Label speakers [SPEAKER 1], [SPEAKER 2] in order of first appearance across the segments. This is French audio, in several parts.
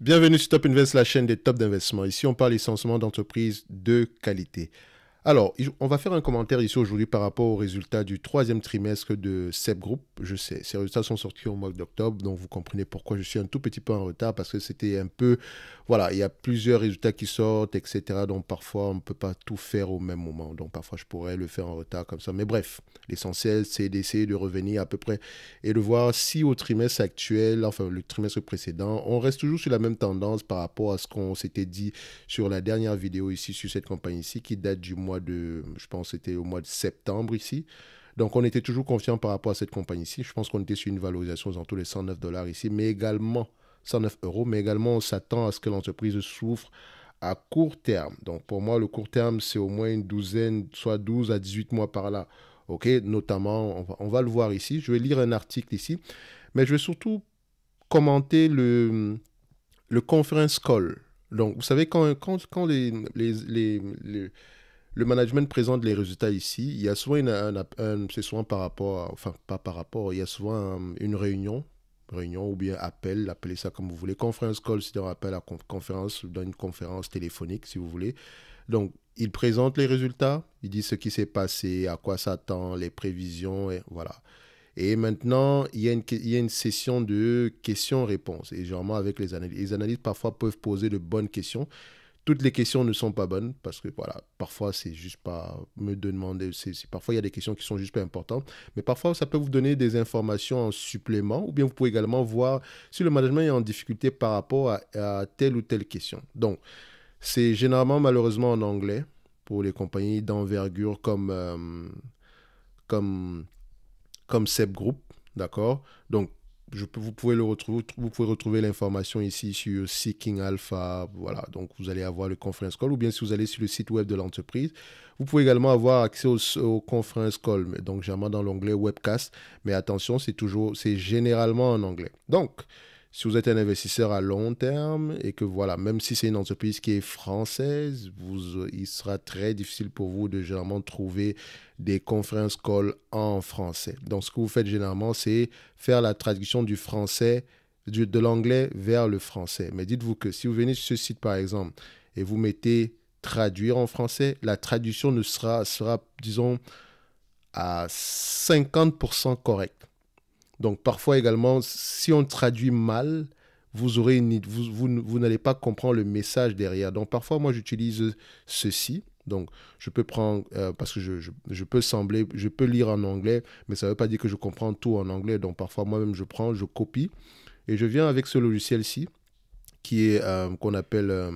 [SPEAKER 1] Bienvenue sur Top Invest, la chaîne des tops d'investissement. Ici, on parle essentiellement d'entreprises de qualité. Alors, on va faire un commentaire ici aujourd'hui par rapport aux résultats du troisième trimestre de CEP Group je sais, ces résultats sont sortis au mois d'octobre, donc vous comprenez pourquoi je suis un tout petit peu en retard, parce que c'était un peu, voilà, il y a plusieurs résultats qui sortent, etc. Donc parfois, on ne peut pas tout faire au même moment. Donc parfois, je pourrais le faire en retard comme ça. Mais bref, l'essentiel, c'est d'essayer de revenir à peu près et de voir si au trimestre actuel, enfin le trimestre précédent, on reste toujours sur la même tendance par rapport à ce qu'on s'était dit sur la dernière vidéo ici, sur cette campagne ici, qui date du mois de, je pense, c'était au mois de septembre ici. Donc on était toujours confiant par rapport à cette compagnie ici. Je pense qu'on était sur une valorisation dans tous les 109 dollars ici, mais également 109 euros, mais également on s'attend à ce que l'entreprise souffre à court terme. Donc pour moi, le court terme, c'est au moins une douzaine, soit 12 à 18 mois par là. OK, notamment, on va, le voir ici. Je vais lire un article ici, mais je vais surtout commenter le, le conference call. Donc, vous savez, quand, quand les le management présente les résultats ici. Il y a souvent une, un, par rapport, enfin pas par rapport, il y a une réunion, réunion ou bien appel, appelez ça comme vous voulez. Conference call, c'est un appel à conférence, dans une conférence téléphonique si vous voulez. Donc il présente les résultats, il dit ce qui s'est passé, à quoi s'attend, les prévisions et voilà. Et maintenant, il y, a une, il y a une session de questions-réponses. Et généralement, avec les analystes, les analystes parfois peuvent poser de bonnes questions toutes les questions ne sont pas bonnes parce que voilà, parfois c'est juste pas me demander, c'est, parfois il y a des questions qui sont juste pas importantes, mais parfois ça peut vous donner des informations en supplément ou bien vous pouvez également voir si le management est en difficulté par rapport à, telle ou telle question. Donc, c'est généralement malheureusement en anglais pour les compagnies d'envergure comme, euh, comme, comme SEP Group, d'accord Donc, vous pouvez le retrouver, vous pouvez retrouver l'information ici sur Seeking Alpha. Voilà, donc vous allez avoir le conference call ou bien si vous allez sur le site web de l'entreprise, vous pouvez également avoir accès au, conference call. Mais donc, généralement dans l'onglet webcast. Mais attention, c'est toujours, c'est généralement en anglais. Donc, si vous êtes un investisseur à long terme et que voilà, même si c'est une entreprise qui est française, il sera très difficile pour vous de généralement trouver des conférences call en français. Donc, ce que vous faites généralement, c'est faire la traduction du français, de l'anglais vers le français. Mais dites-vous que si vous venez sur ce site, par exemple, et vous mettez traduire en français, la traduction ne sera, sera disons, à 50% correcte. Donc parfois également, si on traduit mal, vous, aurez n'allez pas comprendre le message derrière. Donc parfois, moi, j'utilise ceci. Donc, je peux prendre, euh, parce que je, peux sembler, je peux lire en anglais, mais ça ne veut pas dire que je comprends tout en anglais. Donc, parfois, moi-même, je prends, je copie, et je viens avec ce logiciel-ci, qui est, euh, qu'on appelle euh,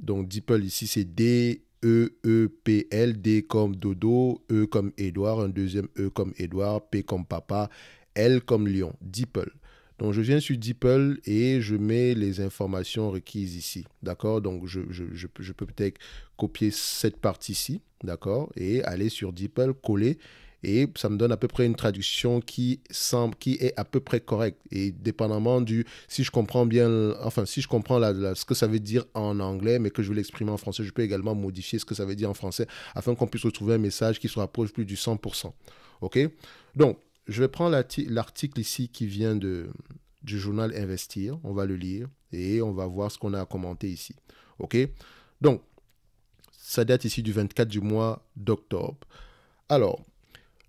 [SPEAKER 1] Donc, DeepL, ici, c'est d E, E, P, L, D comme Dodo, E comme Édouard, un deuxième E comme Édouard, P comme Papa, L comme Lion, Dipple. Donc je viens sur Dipple et je mets les informations requises ici. D'accord Donc je, je peux peut-être copier cette partie-ci, d'accord Et aller sur Dipple, coller et ça me donne à peu près une traduction qui semble qui est à peu près correcte et dépendamment du si je comprends bien enfin si je comprends ce que ça veut dire en anglais mais que je veux l'exprimer en français je peux également modifier ce que ça veut dire en français afin qu'on puisse retrouver un message qui se rapproche plus du 100% ok donc je vais prendre l'article ici qui vient de du journal Investir on va le lire et on va voir ce qu'on a à commenter ici ok donc ça date ici du 24 du mois d'octobre alors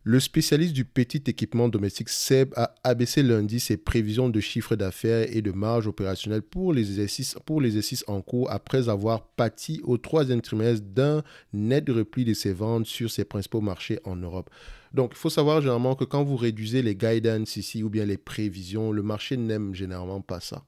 [SPEAKER 1] le spécialiste du petit équipement domestique SEB a abaissé lundi ses prévisions de chiffre d'affaires et de marge opérationnelle pour les, exercices, pour en cours après avoir pâti au troisième trimestre d'un net repli de ses ventes sur ses principaux marchés en Europe. Donc, il faut savoir généralement que quand vous réduisez les guidance ici ou bien les prévisions, le marché n'aime généralement pas ça.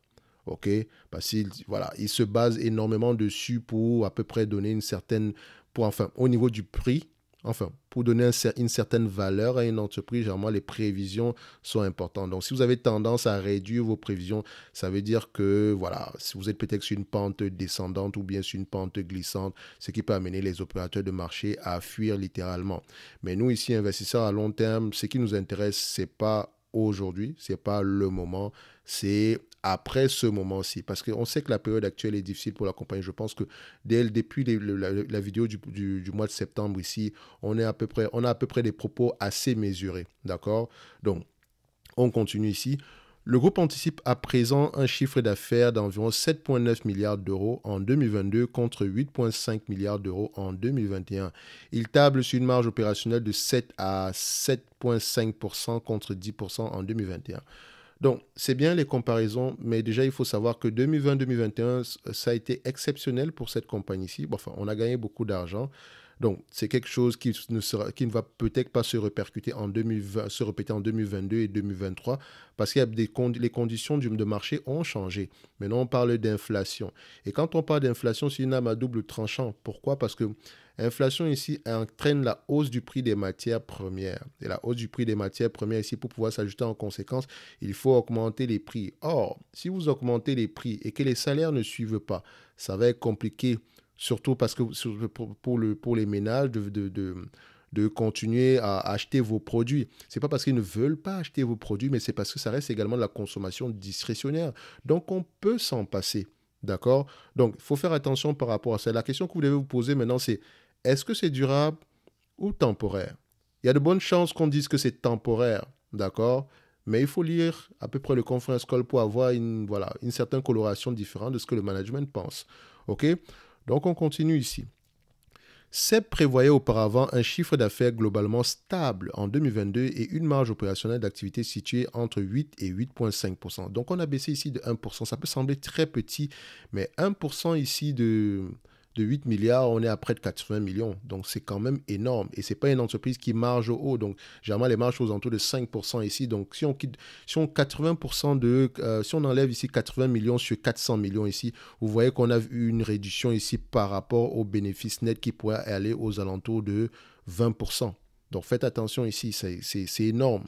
[SPEAKER 1] OK Parce qu'il voilà, il se base énormément dessus pour à peu près donner une certaine. Pour, enfin, au niveau du prix, Enfin, pour donner une certaine valeur à une entreprise, généralement, les prévisions sont importantes. Donc, si vous avez tendance à réduire vos prévisions, ça veut dire que, voilà, si vous êtes peut-être sur une pente descendante ou bien sur une pente glissante, ce qui peut amener les opérateurs de marché à fuir littéralement. Mais nous, ici, investisseurs à long terme, ce qui nous intéresse, c'est pas aujourd'hui, c'est pas le moment, c'est après ce moment-ci. Parce qu'on sait que la période actuelle est difficile pour la compagnie. Je pense que dès depuis la, vidéo du, du, mois de septembre ici, on, est à peu près, on a à peu près des propos assez mesurés. D'accord Donc, on continue ici. Le groupe anticipe à présent un chiffre d'affaires d'environ 7,9 milliards d'euros en 2022 contre 8,5 milliards d'euros en 2021. Il table sur une marge opérationnelle de 7 à 7,5% contre 10% en 2021. Donc, c'est bien les comparaisons, mais déjà, il faut savoir que 2020-2021, ça a été exceptionnel pour cette compagnie-ci. enfin, on a gagné beaucoup d'argent. Donc, c'est quelque chose qui ne, sera, qui ne va peut-être pas se repercuter en 2020, se répéter en 2022 et 2023 parce que les conditions du, de marché ont changé. Maintenant, on parle d'inflation. Et quand on parle d'inflation, c'est une âme à double tranchant. Pourquoi Parce que L'inflation ici entraîne la hausse du prix des matières premières. Et la hausse du prix des matières premières ici, pour pouvoir s'ajouter en conséquence, il faut augmenter les prix. Or, si vous augmentez les prix et que les salaires ne suivent pas, ça va être compliqué surtout parce que pour, le, pour les ménages, de, de, de, continuer à acheter vos produits. C'est pas parce qu'ils ne veulent pas acheter vos produits, mais c'est parce que ça reste également de la consommation discrétionnaire. Donc on peut s'en passer. D'accord Donc il faut faire attention par rapport à ça. La question que vous devez vous poser maintenant, c'est est-ce que c'est durable ou temporaire Il y a de bonnes chances qu'on dise que c'est temporaire. D'accord mais il faut lire à peu près le conference call pour avoir une, voilà, une certaine coloration différente de ce que le management pense. OK donc on continue ici. CEP prévoyait auparavant un chiffre d'affaires globalement stable en 2022 et une marge opérationnelle d'activité située entre 8 et 8,5%. Donc on a baissé ici de 1%. Ça peut sembler très petit, mais 1% ici de, de 8 milliards, on est à près de 80 millions. Donc, c'est quand même énorme. Et ce n'est pas une entreprise qui marge au haut. Donc, généralement, les marges aux alentours de 5% ici. Donc, si on quitte, si on 80% de, euh, si on enlève ici 80 millions sur 400 millions ici, vous voyez qu'on a eu une réduction ici par rapport aux bénéfices nets qui pourraient aller aux alentours de 20%. Donc faites attention ici, c'est énorme.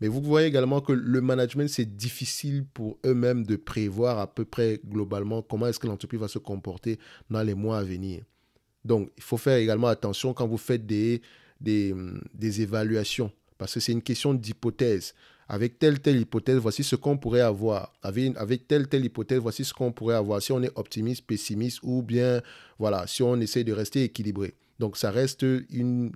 [SPEAKER 1] Mais vous voyez également que le management, c'est difficile pour eux-mêmes de prévoir à peu près globalement comment est-ce que l'entreprise va se comporter dans les mois à venir. Donc il faut faire également attention quand vous faites des, des, évaluations, parce que c'est une question d'hypothèse. Avec telle, telle hypothèse, voici ce qu'on pourrait avoir. Avec, avec, telle, telle hypothèse, voici ce qu'on pourrait avoir. Si on est optimiste, pessimiste, ou bien, voilà, si on essaie de rester équilibré. Donc ça reste une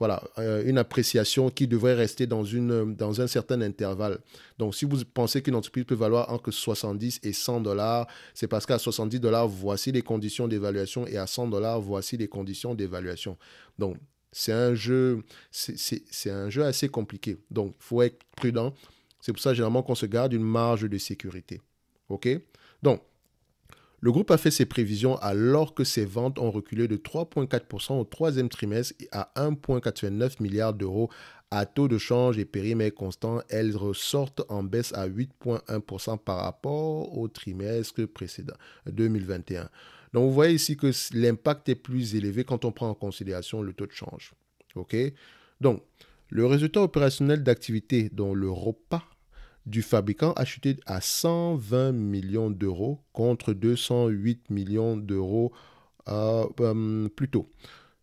[SPEAKER 1] voilà, euh, une appréciation qui devrait rester dans, une, dans un certain intervalle. Donc, si vous pensez qu'une entreprise peut valoir entre 70 et 100 dollars, c'est parce qu'à 70 dollars, voici les conditions d'évaluation et à 100 dollars, voici les conditions d'évaluation. Donc, c'est un jeu, c'est un jeu assez compliqué. Donc, il faut être prudent. C'est pour ça généralement qu'on se garde une marge de sécurité. OK Donc, le groupe a fait ses prévisions alors que ses ventes ont reculé de 3,4% au troisième trimestre et à 1,89 milliard d'euros à taux de change et périmètre constant. Elles ressortent en baisse à 8,1% par rapport au trimestre précédent 2021. Donc vous voyez ici que l'impact est plus élevé quand on prend en considération le taux de change. OK Donc le résultat opérationnel d'activité dont le repas du fabricant a chuté à 120 millions d'euros contre 208 millions d'euros euh, euh, plus tôt.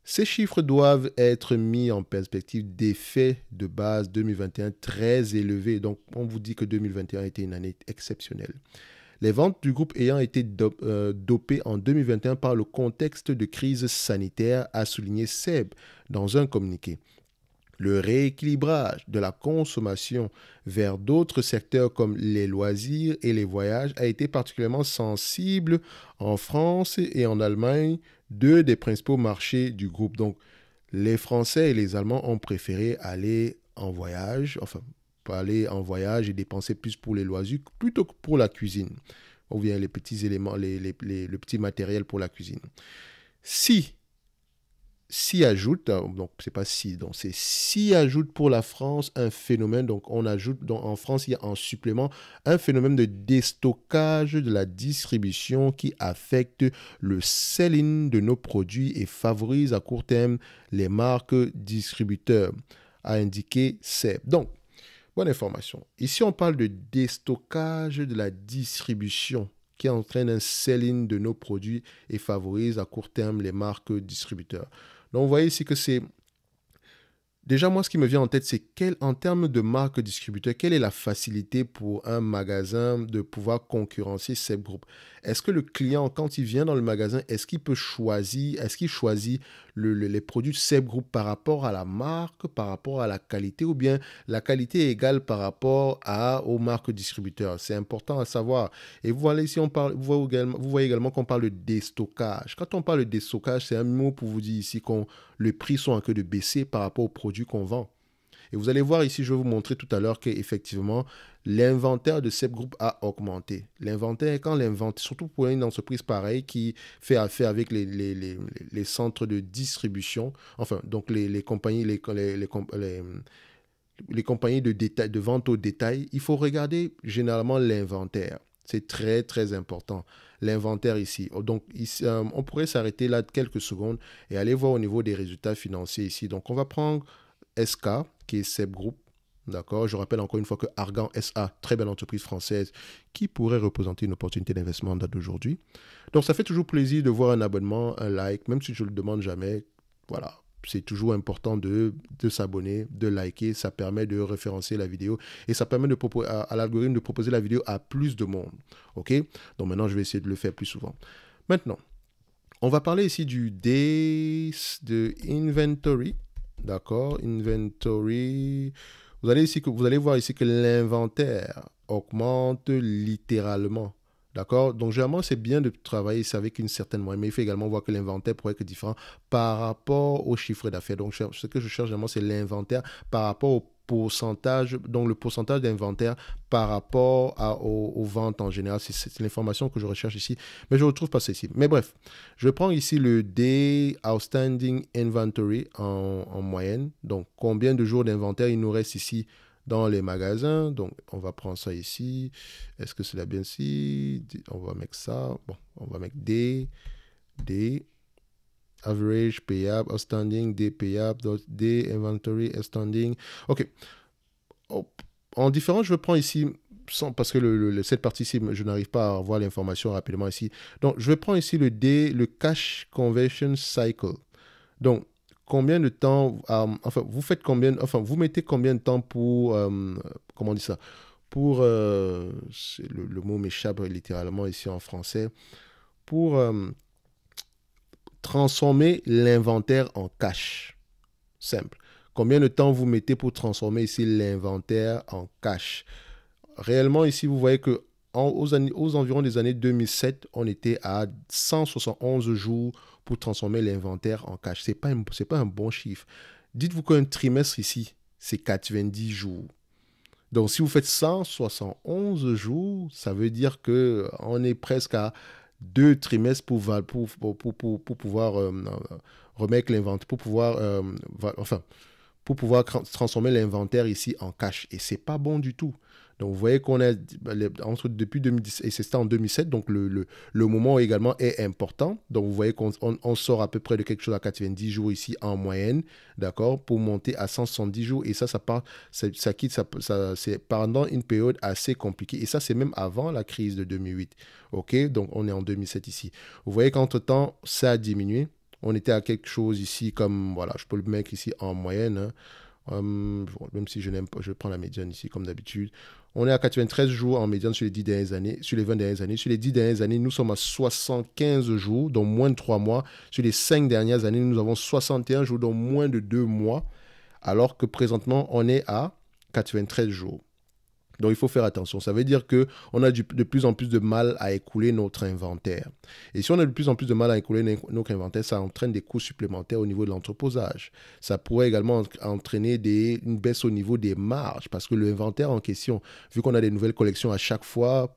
[SPEAKER 1] Ces chiffres doivent être mis en perspective des faits de base 2021 très élevés. Donc on vous dit que 2021 était une année exceptionnelle. Les ventes du groupe ayant été euh, dopées en 2021 par le contexte de crise sanitaire, a souligné Seb dans un communiqué le rééquilibrage de la consommation vers d'autres secteurs comme les loisirs et les voyages a été particulièrement sensible en France et en Allemagne, deux des principaux marchés du groupe. Donc, les Français et les Allemands ont préféré aller en voyage, enfin, aller en voyage et dépenser plus pour les loisirs plutôt que pour la cuisine, ou bien les petits éléments, le petit matériel pour la cuisine. Si s'y ajoute, hein, donc c'est pas si, donc c'est s'y ajoute pour la France un phénomène, donc on ajoute, donc en France il y a en supplément un phénomène de déstockage de la distribution qui affecte le selling de nos produits et favorise à court terme les marques distributeurs, a indiqué SEB. Donc, bonne information. Ici on parle de déstockage de la distribution qui entraîne un selling de nos produits et favorise à court terme les marques distributeurs. Donc vous voyez ici que c'est... Déjà, moi, ce qui me vient en tête, c'est quel, en termes de marque distributeur, quelle est la facilité pour un magasin de pouvoir concurrencer ces groupes Est-ce que le client, quand il vient dans le magasin, est-ce qu'il peut choisir, est-ce qu'il choisit les produits de par rapport à la marque, par rapport à la qualité, ou bien la qualité est égale par rapport à, aux marques distributeurs. C'est important à savoir. Et vous voyez, ici, on parle, vous voyez également, qu'on parle de déstockage. Quand on parle de déstockage, c'est un mot pour vous dire ici qu'on le prix sont en train de baisser par rapport aux produits qu'on vend. Et vous allez voir ici, je vais vous montrer tout à l'heure qu'effectivement, l'inventaire de ce groupe a augmenté. L'inventaire, quand l'inventaire, surtout pour une entreprise pareille qui fait affaire avec les, les, centres de distribution, enfin, donc les, compagnies, les, les compagnies de, détail, de vente au détail, il faut regarder généralement l'inventaire. C'est très, très important. L'inventaire ici. Oh, donc, euh, on pourrait s'arrêter là quelques secondes et aller voir au niveau des résultats financiers ici. Donc, on va prendre SK qui est Seb Group. D'accord Je rappelle encore une fois que Argan SA, très belle entreprise française, qui pourrait représenter une opportunité d'investissement date d'aujourd'hui. Donc ça fait toujours plaisir de voir un abonnement, un like, même si je ne le demande jamais. Voilà, c'est toujours important de, s'abonner, de liker. Ça permet de référencer la vidéo et ça permet de à, à l'algorithme de proposer la vidéo à plus de monde. OK Donc maintenant, je vais essayer de le faire plus souvent. Maintenant, on va parler ici du Days de Inventory. D'accord Inventory. Vous allez, ici, vous allez voir ici que l'inventaire augmente littéralement. D'accord Donc, généralement, c'est bien de travailler ça avec une certaine moyenne, mais il faut également voir que l'inventaire pourrait être différent par rapport au chiffre d'affaires. Donc, ce que je cherche généralement, c'est l'inventaire par rapport au pourcentage, donc le pourcentage d'inventaire par rapport à, aux, ventes en général. C'est l'information que je recherche ici, mais je ne retrouve pas ici. Mais bref, je prends ici le Day Outstanding Inventory en, moyenne. Donc, combien de jours d'inventaire il nous reste ici dans les magasins. Donc, on va prendre ça ici. Est-ce que c'est là bien si On va mettre ça. Bon, on va mettre D. D average payable, outstanding, day payable, inventory, outstanding. OK. En différent, je prends ici sans, parce que le, cette partie-ci, je n'arrive pas à voir l'information rapidement ici. Donc, je vais prendre ici le D, le cash conversion cycle. Donc, combien de temps, euh, enfin, vous faites combien, enfin, vous mettez combien de temps pour, euh, comment on dit ça, pour, euh, le, le, mot m'échappe littéralement ici en français, pour transformer l'inventaire en cash. Simple. Combien de temps vous mettez pour transformer ici l'inventaire en cash Réellement, ici, vous voyez que aux, environs des années 2007, on était à 171 jours pour transformer l'inventaire en cash. Ce n'est pas, un, pas un bon chiffre. Dites-vous qu'un trimestre ici, c'est 90 jours. Donc, si vous faites 171 jours, ça veut dire qu'on est presque à deux trimestres pour, pour, pour, pour, pour pouvoir euh, remettre l'inventaire, pour pouvoir, euh, enfin, pour pouvoir transformer l'inventaire ici en cash. Et c'est pas bon du tout. Donc vous voyez qu'on est entre, depuis 2010 et c'était en 2007, donc le, moment également est important. Donc vous voyez qu'on on, sort à peu près de quelque chose à 90 jours ici en moyenne, d'accord, pour monter à 170 jours. Et ça, ça part, ça, quitte, ça, c'est pendant une période assez compliquée. Et ça, c'est même avant la crise de 2008. Ok, donc on est en 2007 ici. Vous voyez qu'entre temps, ça a diminué. On était à quelque chose ici comme, voilà, je peux le mettre ici en moyenne. Hein. Hum, bon, même si je n'aime pas, je prends la médiane ici comme d'habitude. On est à 93 jours en médiane sur les 10 dernières années, sur les 20 dernières années. Sur les 10 dernières années, nous sommes à 75 jours, dans moins de 3 mois. Sur les 5 dernières années, nous avons 61 jours, dans moins de 2 mois. Alors que présentement, on est à 93 jours. Donc il faut faire attention. Ça veut dire que a de plus en plus de mal à écouler notre inventaire. Et si on a de plus en plus de mal à écouler notre inventaire, ça entraîne des coûts supplémentaires au niveau de l'entreposage. Ça pourrait également entraîner une baisse au niveau des marges parce que l'inventaire en question, vu qu'on a des nouvelles collections à chaque fois,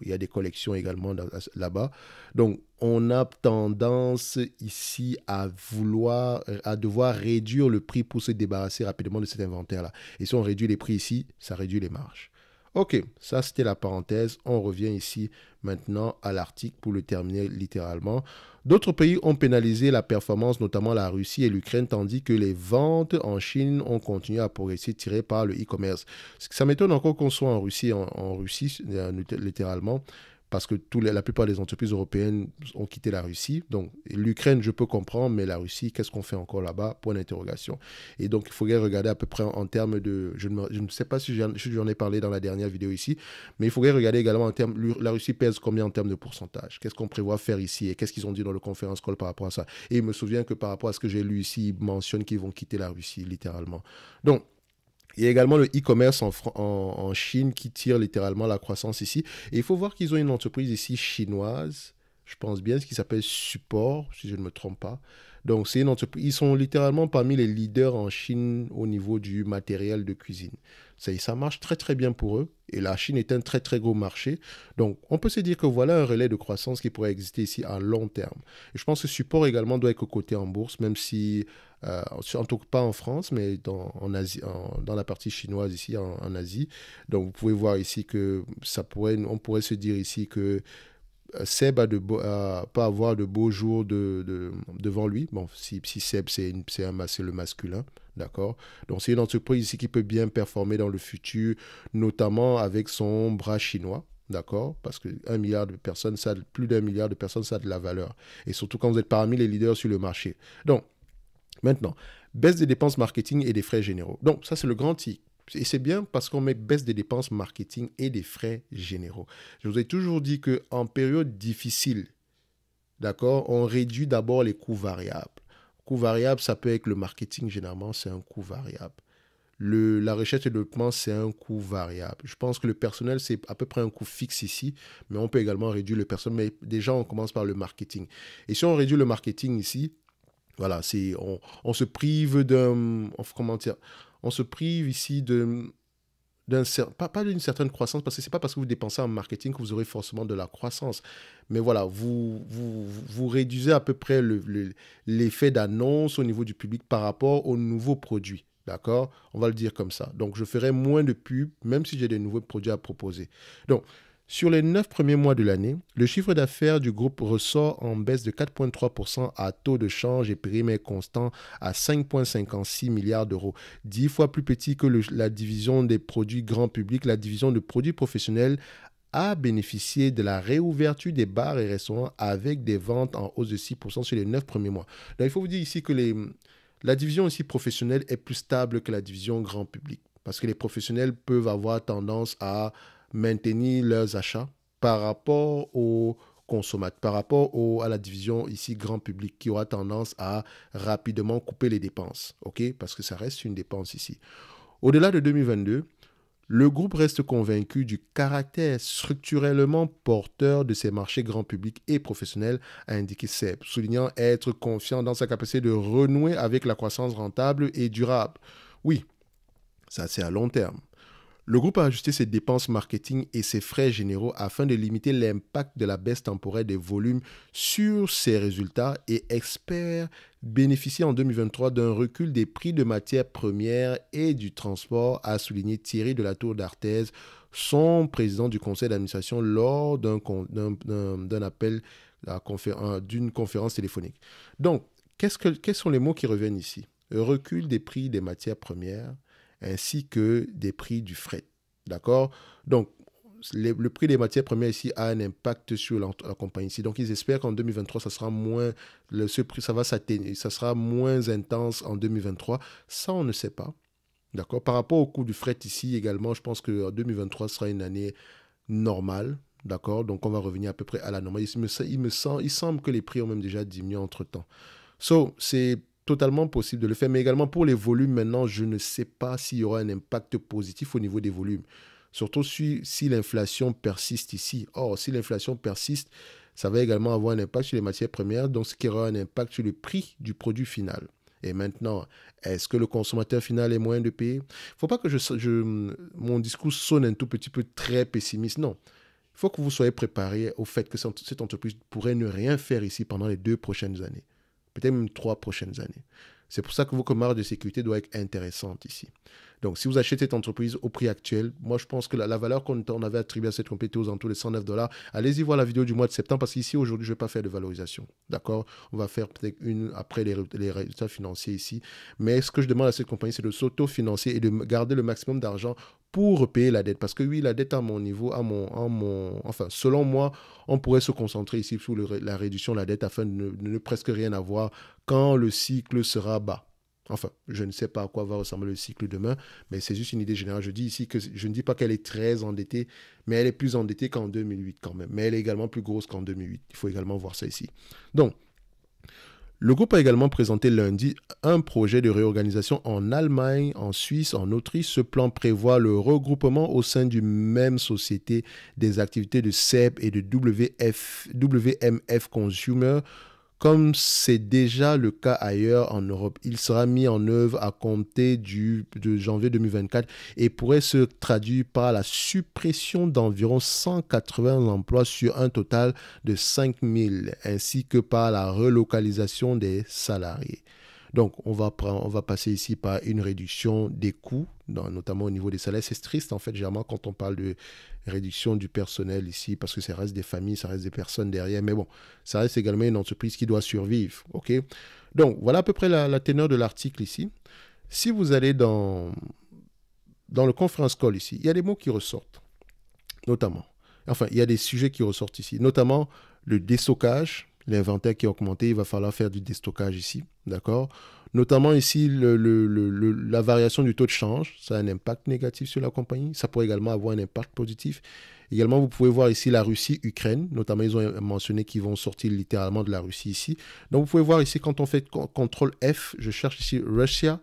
[SPEAKER 1] il y a des collections également là-bas. Donc on a tendance ici à vouloir, euh, à devoir réduire le prix pour se débarrasser rapidement de cet inventaire-là. Et si on réduit les prix ici, ça réduit les marges. Ok, ça c'était la parenthèse. On revient ici maintenant à l'article pour le terminer littéralement. D'autres pays ont pénalisé la performance, notamment la Russie et l'Ukraine, tandis que les ventes en Chine ont continué à progresser, tirées par le e-commerce. Ça m'étonne encore qu'on soit en Russie, en, en Russie euh, littéralement, parce que la plupart des entreprises européennes ont quitté la Russie. Donc l'Ukraine, je peux comprendre, mais la Russie, qu'est-ce qu'on fait encore là-bas Point d'interrogation. Et donc il faudrait regarder à peu près en, termes de... Je ne, sais pas si j'en ai parlé dans la dernière vidéo ici, mais il faudrait regarder également en termes... La Russie pèse combien en termes de pourcentage Qu'est-ce qu'on prévoit faire ici Et qu'est-ce qu'ils ont dit dans le conférence call par rapport à ça Et il me souvient que par rapport à ce que j'ai lu ici, ils mentionnent qu'ils vont quitter la Russie, littéralement. Donc... Il y a également le e-commerce en, Chine qui tire littéralement la croissance ici. Et il faut voir qu'ils ont une entreprise ici chinoise, je pense bien, ce qui s'appelle Support, si je ne me trompe pas. Donc, c'est une entreprise. Ils sont littéralement parmi les leaders en Chine au niveau du matériel de cuisine. Ça, ça marche très très bien pour eux. Et la Chine est un très très gros marché. Donc on peut se dire que voilà un relais de croissance qui pourrait exister ici à long terme. je pense que support également doit être coté en bourse, même si, euh, en tout cas pas en France, mais dans, en dans la partie chinoise ici en, Asie. Donc vous pouvez voir ici que ça pourrait, on pourrait se dire ici que euh, Seb a de pas avoir de beaux jours devant lui. Bon, si Seb c'est le masculin, D'accord Donc, c'est une entreprise ici qui peut bien performer dans le futur, notamment avec son bras chinois. D'accord Parce que un milliard de personnes, plus d'un milliard de personnes, ça a de la valeur. Et surtout quand vous êtes parmi les leaders sur le marché. Donc, maintenant, baisse des dépenses marketing et des frais généraux. Donc, ça, c'est le grand I. Et c'est bien parce qu'on met baisse des dépenses marketing et des frais généraux. Je vous ai toujours dit qu'en période difficile, d'accord, on réduit d'abord les coûts variables variable, ça peut être le marketing, généralement, c'est un coût variable. Le, la recherche et le développement, c'est un coût variable. Je pense que le personnel, c'est à peu près un coût fixe ici, mais on peut également réduire le personnel. Mais déjà, on commence par le marketing. Et si on réduit le marketing ici, voilà, c'est on, on se prive d'un... Comment dire On se prive ici de pas, d'une certaine croissance, parce que c'est pas parce que vous dépensez en marketing que vous aurez forcément de la croissance. Mais voilà, vous, vous, réduisez à peu près l'effet d'annonce au niveau du public par rapport aux nouveaux produits. D'accord On va le dire comme ça. Donc, je ferai moins de pubs, même si j'ai des nouveaux produits à proposer. Donc, sur les 9 premiers mois de l'année, le chiffre d'affaires du groupe ressort en baisse de 4,3% à taux de change et périmètre constant à 5,56 milliards d'euros. 10 fois plus petit que la division des produits grand public, la division de produits professionnels a bénéficié de la réouverture des bars et restaurants avec des ventes en hausse de 6% sur les 9 premiers mois. il faut vous dire ici que la division aussi professionnelle est plus stable que la division grand public parce que les professionnels peuvent avoir tendance à maintenir leurs achats par rapport aux consommateurs, par rapport à la division ici grand public qui aura tendance à rapidement couper les dépenses, ok Parce que ça reste une dépense ici. Au-delà de 2022, le groupe reste convaincu du caractère structurellement porteur de ses marchés grand public et professionnels, a indiqué Seb, soulignant être confiant dans sa capacité de renouer avec la croissance rentable et durable. Oui, ça c'est à long terme. Le groupe a ajusté ses dépenses marketing et ses frais généraux afin de limiter l'impact de la baisse temporaire des volumes sur ses résultats et espère bénéficier en 2023 d'un recul des prix de matières premières et du transport, a souligné Thierry de la Tour d'Arthez, son président du conseil d'administration, lors d'un appel d'une conférence téléphonique. Donc, que, quels sont les mots qui reviennent ici Recul des prix des matières premières ainsi que des prix du fret. D'accord Donc, le prix des matières premières ici a un impact sur la, compagnie ici. Donc, ils espèrent qu'en 2023, ça sera moins, le, ce prix, ça va s'atténuer, ça sera moins intense en 2023. Ça, on ne sait pas. D'accord Par rapport au coût du fret ici également, je pense que 2023 sera une année normale. D'accord Donc, on va revenir à peu près à la normale. Il me, il me sent, il semble que les prix ont même déjà diminué entre temps. So, c'est totalement possible de le faire. Mais également pour les volumes, maintenant, je ne sais pas s'il y aura un impact positif au niveau des volumes. Surtout si, l'inflation persiste ici. Or, si l'inflation persiste, ça va également avoir un impact sur les matières premières, donc ce qui aura un impact sur le prix du produit final. Et maintenant, est-ce que le consommateur final est moyen de payer Il ne faut pas que je, mon discours sonne un tout petit peu très pessimiste. Non. Il faut que vous soyez préparé au fait que cette entreprise pourrait ne rien faire ici pendant les deux prochaines années peut-être même trois prochaines années. C'est pour ça que vos commandes de sécurité doivent être intéressantes ici. Donc, si vous achetez cette entreprise au prix actuel, moi, je pense que la, valeur qu'on avait attribuée à cette compagnie aux alentours de 109 dollars. Allez-y voir la vidéo du mois de septembre parce qu'ici, aujourd'hui, je ne vais pas faire de valorisation. D'accord On va faire peut-être une après les, résultats financiers ici. Mais ce que je demande à cette compagnie, c'est de s'auto-financer et de garder le maximum d'argent pour repayer la dette. Parce que oui, la dette à mon niveau, à mon, enfin, selon moi, on pourrait se concentrer ici sur la réduction de la dette afin de ne presque rien avoir quand le cycle sera bas. Enfin, je ne sais pas à quoi va ressembler le cycle demain, mais c'est juste une idée générale. Je dis ici que je ne dis pas qu'elle est très endettée, mais elle est plus endettée qu'en 2008 quand même. Mais elle est également plus grosse qu'en 2008. Il faut également voir ça ici. Donc, le groupe a également présenté lundi un projet de réorganisation en Allemagne, en Suisse, en Autriche. Ce plan prévoit le regroupement au sein du même société des activités de CEP et de WF, WMF Consumer comme c'est déjà le cas ailleurs en Europe, il sera mis en œuvre à compter du, de janvier 2024 et pourrait se traduire par la suppression d'environ 180 emplois sur un total de 5000, ainsi que par la relocalisation des salariés. Donc, on va, on va passer ici par une réduction des coûts, notamment au niveau des salaires. C'est triste, en fait, généralement, quand on parle de réduction du personnel ici, parce que ça reste des familles, ça reste des personnes derrière. Mais bon, ça reste également une entreprise qui doit survivre. OK Donc, voilà à peu près la, teneur de l'article ici. Si vous allez dans, dans le conference call ici, il y a des mots qui ressortent, notamment. Enfin, il y a des sujets qui ressortent ici, notamment le déstockage, l'inventaire qui est augmenté, il va falloir faire du déstockage ici, d'accord Notamment ici, le, la variation du taux de change, ça a un impact négatif sur la compagnie. Ça pourrait également avoir un impact positif. Également, vous pouvez voir ici la Russie, Ukraine. Notamment, ils ont mentionné qu'ils vont sortir littéralement de la Russie ici. Donc, vous pouvez voir ici, quand on fait CTRL F, je cherche ici Russia,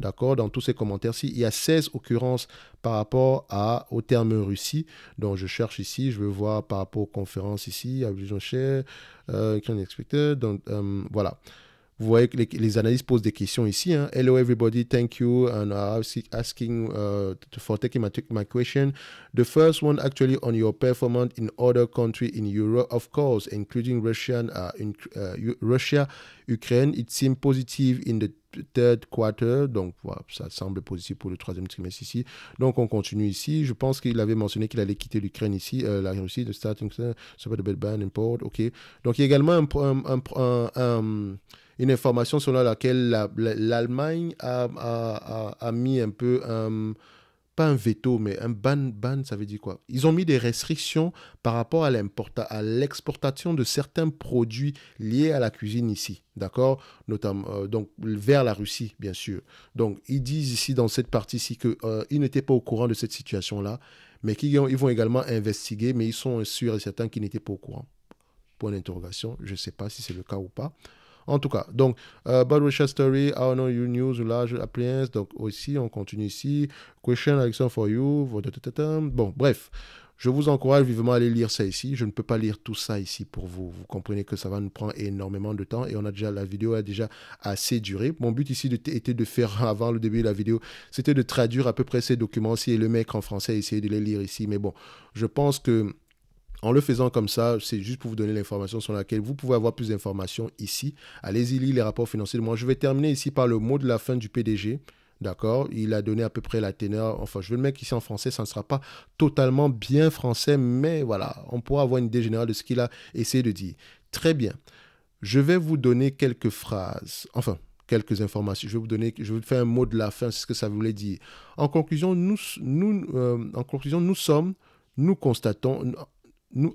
[SPEAKER 1] D'accord Dans tous ces commentaires-ci, il y a 16 occurrences par rapport à, au terme Russie. Donc, je cherche ici, je veux voir par rapport aux conférences ici, à cher euh, qui en expected. Donc, euh, voilà. Vous voyez que les, analystes posent des questions ici. Hein. Hello everybody, thank you and was asking uh, for taking my, question. The first one actually on your performance in other countries in Europe, of course, including Russian, uh, uh, Russia, Ukraine. It seems positive in the third quarter, donc voilà, ça semble positif pour le troisième trimestre ici. Donc on continue ici. Je pense qu'il avait mentionné qu'il allait quitter l'Ukraine ici, euh, la Russie, de starting, pas de bad import, ok. Donc il y a également un une information selon laquelle l'Allemagne a, mis un peu euh, pas un veto, mais un ban, ban, ça veut dire quoi Ils ont mis des restrictions par rapport à l'exportation de certains produits liés à la cuisine ici, d'accord euh, donc, vers la Russie, bien sûr. Donc, ils disent ici, dans cette partie-ci, qu'ils euh, n'étaient pas au courant de cette situation-là, mais qu'ils vont également investiguer, mais ils sont sûrs et certains qu'ils n'étaient pas au courant. Point d'interrogation, je ne sais pas si c'est le cas ou pas. En tout cas, donc, Bad Russia Story, I know you news, large appliance. Donc, aussi, on continue ici. Question, action for you. Bon, bref. Je vous encourage vivement à aller lire ça ici. Je ne peux pas lire tout ça ici pour vous. Vous comprenez que ça va nous prendre énormément de temps et on a déjà la vidéo a déjà assez duré. Mon but ici était de faire avant le début de la vidéo, c'était de traduire à peu près ces documents-ci et le mec en français, essayer de les lire ici. Mais bon, je pense que en le faisant comme ça, c'est juste pour vous donner l'information sur laquelle vous pouvez avoir plus d'informations ici. Allez-y, lire les rapports financiers moi. Je vais terminer ici par le mot de la fin du PDG. D'accord Il a donné à peu près la teneur. Enfin, je vais le mettre ici en français. Ça ne sera pas totalement bien français, mais voilà, on pourra avoir une idée générale de ce qu'il a essayé de dire. Très bien. Je vais vous donner quelques phrases. Enfin, quelques informations. Je vais vous donner, je vais vous faire un mot de la fin, c'est ce que ça voulait dire. En conclusion, nous, nous, euh, en conclusion, nous sommes, nous constatons,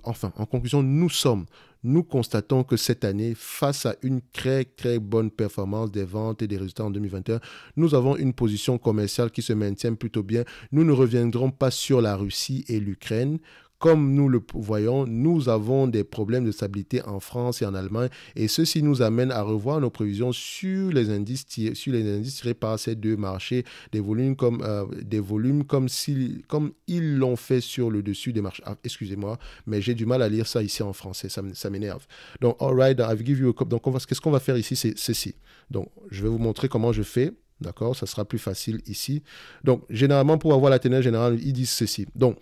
[SPEAKER 1] enfin, en conclusion, nous sommes, nous constatons que cette année, face à une très, très bonne performance des ventes et des résultats en 2021, nous avons une position commerciale qui se maintient plutôt bien. Nous ne reviendrons pas sur la Russie et l'Ukraine comme nous le voyons, nous avons des problèmes de stabilité en France et en Allemagne et ceci nous amène à revoir nos prévisions sur les indices, sur les indices tirés par ces deux marchés, des volumes comme, euh, des volumes comme, s'ils comme ils l'ont fait sur le dessus des marchés. Ah, excusez-moi, mais j'ai du mal à lire ça ici en français, ça, m'énerve. Donc, alright, I've give you a... Donc, qu'est-ce qu'on va faire ici C'est ceci. Donc, je vais vous montrer comment je fais. D'accord Ça sera plus facile ici. Donc, généralement, pour avoir la teneur générale, ils disent ceci. Donc,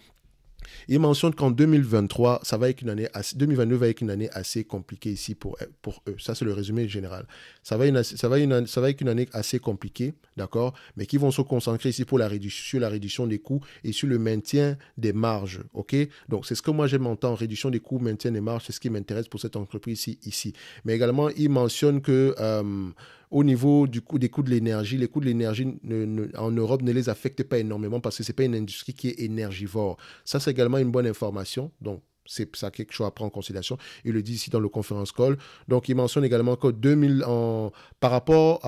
[SPEAKER 1] il mentionne qu'en 2023, ça va être une année assez, 2022 va être une année assez compliquée ici pour, eux. Ça, c'est le résumé général. Ça va, être une année assez compliquée, d'accord, mais qui vont se concentrer ici pour la sur la réduction des coûts et sur le maintien des marges, ok Donc, c'est ce que moi j'aime entendre. réduction des coûts, maintien des marges, c'est ce qui m'intéresse pour cette entreprise ici. Mais également, il mentionne que... Euh, au niveau du coût, des coûts de l'énergie, les coûts de l'énergie en Europe ne les affectent pas énormément parce que ce n'est pas une industrie qui est énergivore. Ça, c'est également une bonne information. Donc, c'est ça quelque chose à prendre en considération. Il le dit ici dans le conférence call. Donc, il mentionne également que 2000, en, par rapport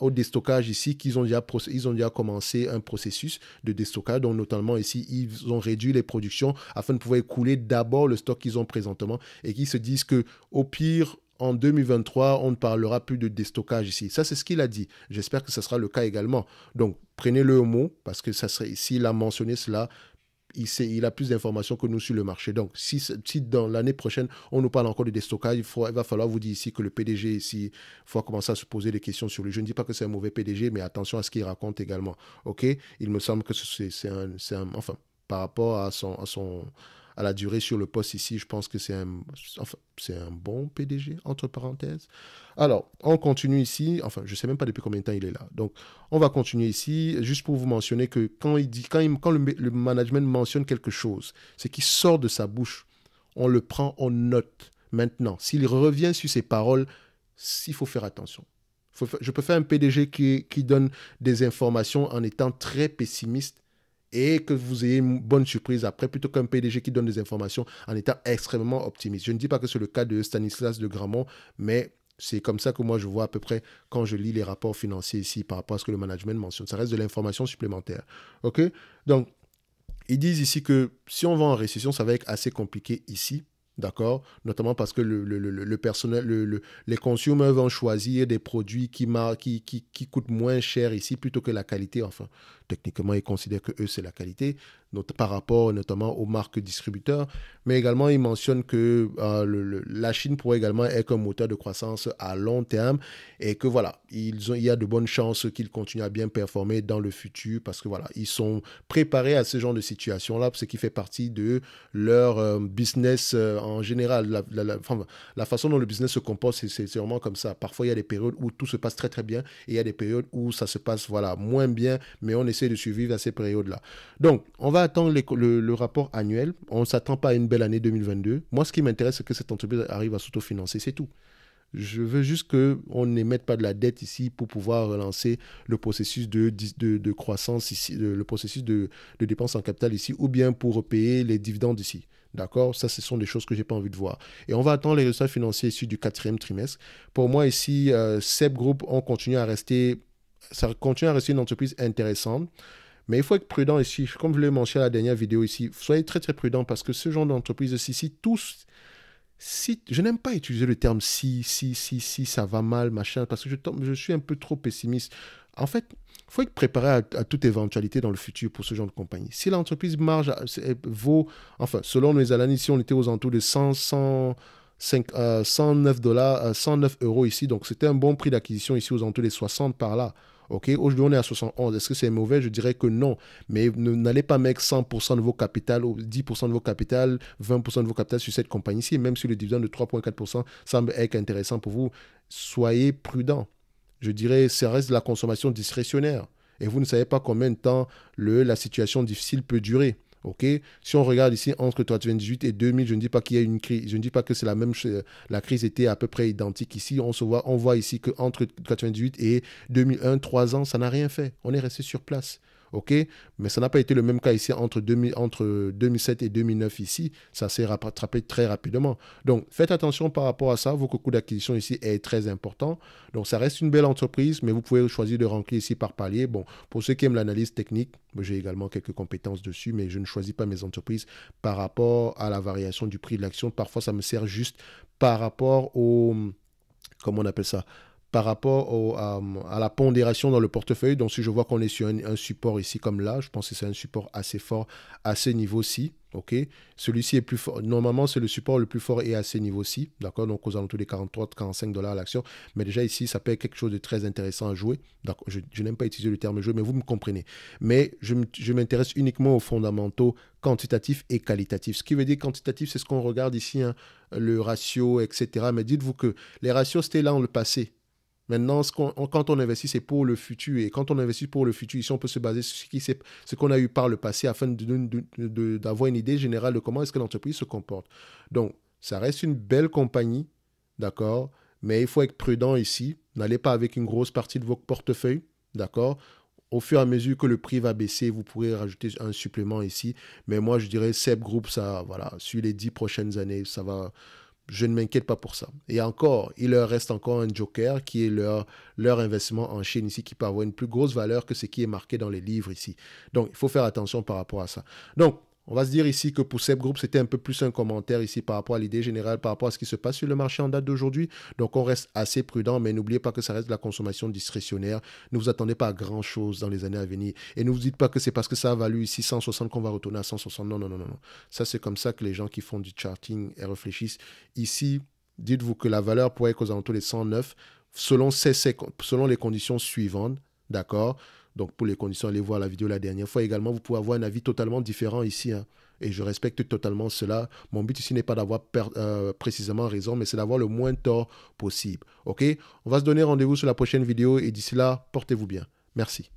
[SPEAKER 1] au déstockage ici, qu'ils ont déjà, ils ont déjà commencé un processus de déstockage. Donc, notamment ici, ils ont réduit les productions afin de pouvoir écouler d'abord le stock qu'ils ont présentement et qu'ils se disent que, au pire, en 2023, on ne parlera plus de déstockage ici. Ça, c'est ce qu'il a dit. J'espère que ce sera le cas également. Donc, prenez-le au mot, parce que ça serait, s'il a mentionné cela, il, il a plus d'informations que nous sur le marché. Donc, si, dans l'année prochaine, on nous parle encore de déstockage, il, va falloir vous dire ici que le PDG, ici, il faut commencer à se poser des questions sur lui. Je ne dis pas que c'est un mauvais PDG, mais attention à ce qu'il raconte également. OK Il me semble que c'est un, Enfin, par rapport à son... À son à la durée sur le poste ici. Je pense que c'est un, un bon PDG, entre parenthèses. Alors, on continue ici. Enfin, je ne sais même pas depuis combien de temps il est là. Donc, on va continuer ici, juste pour vous mentionner que quand, il dit, quand, quand le, management mentionne quelque chose, c'est qui sort de sa bouche. On le prend, en note. Maintenant, s'il revient sur ses paroles, il faut faire attention. je peux faire un PDG qui donne des informations en étant très pessimiste et que vous ayez une bonne surprise après plutôt qu'un PDG qui donne des informations en étant extrêmement optimiste. Je ne dis pas que c'est le cas de Stanislas de Gramont, mais c'est comme ça que moi je vois à peu près quand je lis les rapports financiers ici par rapport à ce que le management mentionne. Ça reste de l'information supplémentaire. OK Donc, ils disent ici que si on va en récession, ça va être assez compliqué ici. D'accord Notamment parce que le, les consommateurs vont choisir des produits qui, qui coûtent moins cher ici plutôt que la qualité, enfin. Techniquement, ils considèrent que eux, c'est la qualité, par rapport notamment aux marques distributeurs. Mais également, ils mentionnent que euh, la Chine pourrait également être un moteur de croissance à long terme et que voilà, ils ont, il y a de bonnes chances qu'ils continuent à bien performer dans le futur parce que voilà, ils sont préparés à ce genre de situation-là, ce qui fait partie de leur euh, business euh, en général. La, la, façon dont le business se compose, c'est vraiment comme ça. Parfois, il y a des périodes où tout se passe très très bien et il y a des périodes où ça se passe voilà, moins bien, mais on est de survivre à ces périodes-là. Donc, on va attendre le, rapport annuel. On ne s'attend pas à une belle année 2022. Moi, ce qui m'intéresse, c'est que cette entreprise arrive à s'autofinancer, c'est tout. Je veux juste qu'on n'émette pas de la dette ici pour pouvoir relancer le processus de, croissance ici, le processus de, dépense dépenses en capital ici, ou bien pour repayer les dividendes ici. D'accord Ça, ce sont des choses que je n'ai pas envie de voir. Et on va attendre les résultats financiers issus du quatrième trimestre. Pour moi, ici, euh, Group, on continue à rester ça continue à rester une entreprise intéressante. Mais il faut être prudent ici. Comme je l'ai mentionné à la dernière vidéo ici, soyez très très prudent parce que ce genre d'entreprise aussi, si tous... Si, je n'aime pas utiliser le terme si, si, si, si, ça va mal, machin, parce que je, suis un peu trop pessimiste. En fait, il faut être préparé à, toute éventualité dans le futur pour ce genre de compagnie. Si l'entreprise marge vaut, enfin, selon nos analyses, si on était aux alentours de 100, 109 euh, dollars, 109 euh, euros ici, donc c'était un bon prix d'acquisition ici aux alentours des 60 par là. Ok, aujourd'hui on est à 71. Est-ce que c'est mauvais Je dirais que non. Mais n'allez pas mettre 100% de vos capitales, ou 10% de vos capitales, 20% de vos capitales sur cette compagnie-ci. Même si le dividende de 3,4% semble être intéressant pour vous, soyez prudent. Je dirais, ça reste de la consommation discrétionnaire. Et vous ne savez pas combien de temps le, la situation difficile peut durer si on regarde ici entre 98 et 2000, je ne dis pas qu'il y a une crise, je ne dis pas que c'est la même la crise était à peu près identique ici. On se voit, on voit ici que entre et 2001, trois ans, ça n'a rien fait. On est resté sur place. OK Mais ça n'a pas été le même cas ici entre, 2000, entre 2007 et 2009 ici. Ça s'est rattrapé très rapidement. Donc, faites attention par rapport à ça. Vos coût d'acquisition ici est très important. Donc, ça reste une belle entreprise, mais vous pouvez choisir de rentrer ici par palier. Bon, pour ceux qui aiment l'analyse technique, j'ai également quelques compétences dessus, mais je ne choisis pas mes entreprises par rapport à la variation du prix de l'action. Parfois, ça me sert juste par rapport au... Comment on appelle ça par rapport euh, à, la pondération dans le portefeuille. Donc si je vois qu'on est sur un, support ici comme là, je pense que c'est un support assez fort à ce niveau-ci. OK Celui-ci est plus fort. Normalement, c'est le support le plus fort et à ces niveau ci D'accord Donc, aux alentours des 43, 45 dollars à l'action. Mais déjà ici, ça peut être quelque chose de très intéressant à jouer. D'accord Je, n'aime pas utiliser le terme jouer, mais vous me comprenez. Mais je m'intéresse uniquement aux fondamentaux quantitatifs et qualitatifs. Ce qui veut dire quantitatif, c'est ce qu'on regarde ici, hein, le ratio, etc. Mais dites-vous que les ratios, c'était là en le passé. Maintenant, quand on investit, c'est pour le futur. Et quand on investit pour le futur, ici, on peut se baser sur ce qu'on a eu par le passé afin d'avoir une idée générale de comment est-ce que l'entreprise se comporte. Donc, ça reste une belle compagnie, d'accord Mais il faut être prudent ici. N'allez pas avec une grosse partie de votre portefeuille, d'accord au fur et à mesure que le prix va baisser, vous pourrez rajouter un supplément ici. Mais moi, je dirais, Seb Group, ça, voilà, sur les dix prochaines années, ça va, je ne m'inquiète pas pour ça. Et encore, il leur reste encore un joker qui est leur, leur investissement en Chine ici, qui peut avoir une plus grosse valeur que ce qui est marqué dans les livres ici. Donc, il faut faire attention par rapport à ça. Donc, on va se dire ici que pour ce groupe, c'était un peu plus un commentaire ici par rapport à l'idée générale, par rapport à ce qui se passe sur le marché en date d'aujourd'hui. Donc on reste assez prudent, mais n'oubliez pas que ça reste de la consommation discrétionnaire. Ne vous attendez pas à grand-chose dans les années à venir. Et ne vous dites pas que c'est parce que ça a valu ici 160 qu'on va retourner à 160. Non, non, non, non. non. Ça, c'est comme ça que les gens qui font du charting et réfléchissent. Ici, dites-vous que la valeur pourrait être aux alentours des 109 selon, ces, selon les conditions suivantes. D'accord donc pour les conditions, allez voir la vidéo la dernière fois. Également, vous pouvez avoir un avis totalement différent ici. Hein. et je respecte totalement cela. Mon but ici n'est pas d'avoir euh, précisément raison, mais c'est d'avoir le moins tort possible. OK On va se donner rendez-vous sur la prochaine vidéo. Et d'ici là, portez-vous bien. Merci.